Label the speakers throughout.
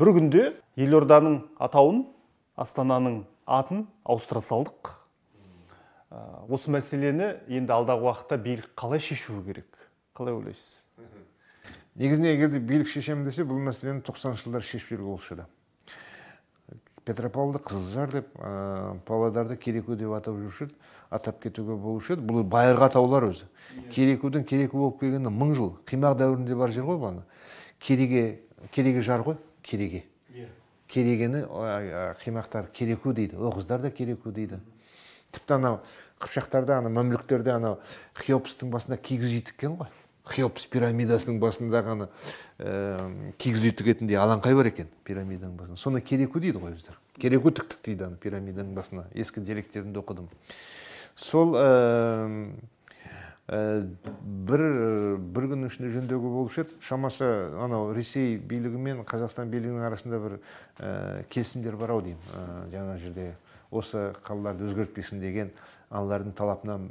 Speaker 1: бір күнде елорданың атауын астананың атын ауыстыра салдық э, осы мәселені енді алдағы уақытта билік қалай шешуі керек қалай ойлайсыз Негізіне егер де билік шешемін десе бұл мәселені тоқсаныншы жылдары
Speaker 2: шешіп жіберуге болушы еді петропавлды қызылжар деп ә, э, павлодарды кереку деп атап жүруші еді атап кетуге болушы еді бұл байырғы атаулар өзі иә. керекудің кереку болып келгені мың жыл қимақ дәуірінде бар жер ғой бұны кереге кереге жар ғой кереге иә. керегені қимақтар кереку дейді оғыздар да кереку дейді тіпті анау қыпшақтарда анау мәмлүктерде анау хеопстың басында кигіз үй тіккен ғой хеопс пирамидасының басындағы ана ә, кигіз үй тігетіндей алаңқай бар екен пирамиданың басында соны кереку дейді ғой өздері кереку тіктік дейді ана пирамиданың басына ескі деректерінде оқыдым сол Э, бір бір күннің ішінде жөндеуге болушы еді шамасы анау ресей билігі мен қазақстан билігінің арасында бір ә, келісімдер бар ау деймін ә, жаңа жерде осы қалаларды өзгертпесін деген аналардың талапынан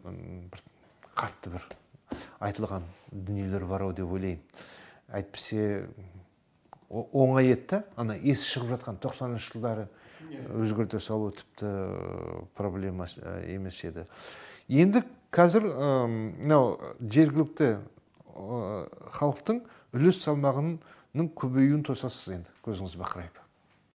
Speaker 2: бір қатты бір айтылған дүниелер бар ау деп ойлаймын әйтпесе оңай еді ана есі шығып жатқан тоқсаныншы жылдары иә. өзгерте салу тіпті проблема емес еді енді қазір мынау жергілікті халықтың үлес салмағының көбеюін тосасыз енді көзіңіз бақырайып